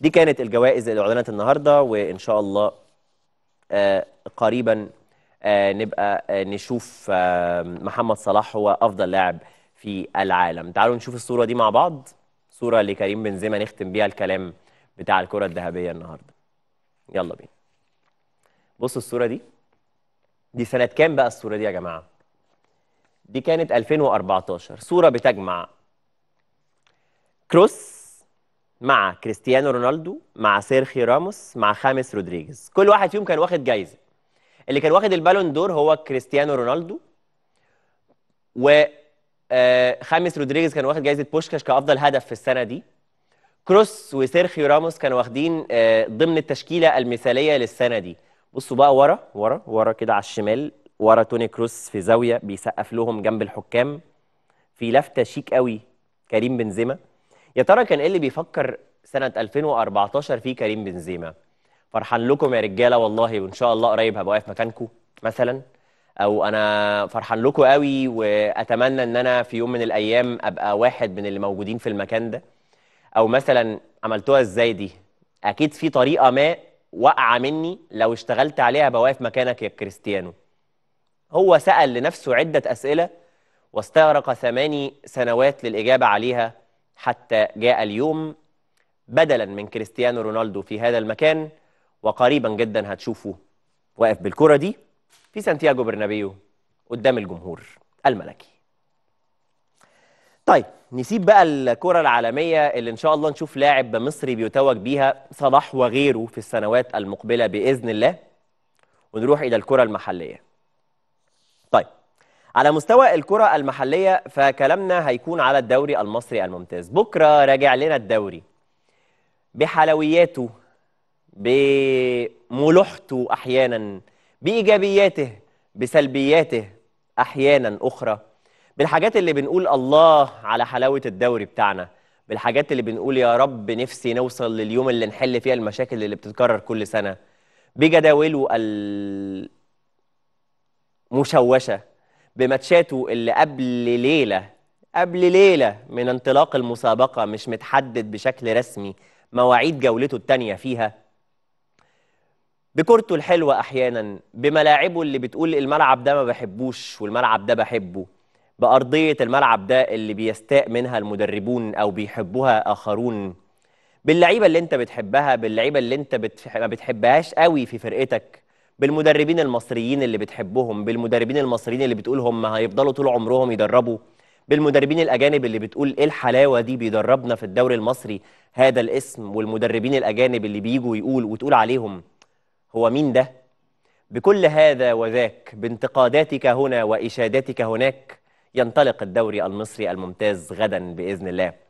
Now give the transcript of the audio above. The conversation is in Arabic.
دي كانت الجوائز اللي اعلنت النهارده وان شاء الله آه، قريبا آه، نبقى آه، نشوف محمد صلاح هو افضل لاعب في العالم تعالوا نشوف الصوره دي مع بعض صوره لكريم بنزيما نختم بيها الكلام بتاع الكره الذهبيه النهارده يلا بينا بصوا الصوره دي دي سنه كام بقى الصوره دي يا جماعه دي كانت 2014 صوره بتجمع كروس مع كريستيانو رونالدو مع سيرخي راموس مع خامس رودريجيز كل واحد فيهم كان واخد جايزه اللي كان واخد البالون دور هو كريستيانو رونالدو و آه، خامس رودريجيز كان واخد جايزه بوشكاش كافضل هدف في السنه دي كروس وسيرخيو راموس كانوا واخدين آه، ضمن التشكيله المثاليه للسنه دي بصوا بقى ورا ورا ورا كده على الشمال ورا توني كروس في زاويه بيسقف لهم جنب الحكام في لفته شيك قوي كريم بنزيما يا ترى كان ايه اللي بيفكر سنه 2014 فيه كريم بنزيما فرحان لكم يا رجاله والله وان شاء الله قريب هبقى واقف مكانكم مثلا او انا فرحان لكم قوي واتمنى ان انا في يوم من الايام ابقى واحد من اللي موجودين في المكان ده او مثلا عملتوها ازاي دي اكيد في طريقه ما واقعه مني لو اشتغلت عليها هبقى واقف مكانك يا كريستيانو هو سال لنفسه عده اسئله واستغرق ثماني سنوات للاجابه عليها حتى جاء اليوم بدلا من كريستيانو رونالدو في هذا المكان وقريبا جدا هتشوفه واقف بالكرة دي في سانتياغو برنابيو قدام الجمهور الملكي طيب نسيب بقى الكرة العالمية اللي إن شاء الله نشوف لاعب مصري بيتوج بيها صلاح وغيره في السنوات المقبلة بإذن الله ونروح إلى الكرة المحلية على مستوى الكرة المحلية فكلامنا هيكون على الدوري المصري الممتاز بكرة راجع لنا الدوري بحلوياته بملوحته أحيانا بإيجابياته بسلبياته أحيانا أخرى بالحاجات اللي بنقول الله على حلاوة الدوري بتاعنا بالحاجات اللي بنقول يا رب نفسي نوصل لليوم اللي نحل فيها المشاكل اللي بتتكرر كل سنة بجداوله المشوشة بماتشاته اللي قبل ليله قبل ليله من انطلاق المسابقه مش متحدد بشكل رسمي مواعيد جولته الثانيه فيها بكورته الحلوه احيانا بملاعبه اللي بتقول الملعب ده ما بحبوش والملعب ده بحبه بارضيه الملعب ده اللي بيستاء منها المدربون او بيحبوها اخرون باللعيبه اللي انت بتحبها باللعيبه اللي انت بتح... ما بتحبهاش قوي في فرقتك بالمدربين المصريين اللي بتحبهم بالمدربين المصريين اللي بتقول هم هيفضلوا طول عمرهم يدربوا بالمدربين الأجانب اللي بتقول إيه الحلاوة دي بيدربنا في الدوري المصري هذا الاسم والمدربين الأجانب اللي بيجوا يقول وتقول عليهم هو مين ده؟ بكل هذا وذاك بانتقاداتك هنا وإشاداتك هناك ينطلق الدوري المصري الممتاز غدا بإذن الله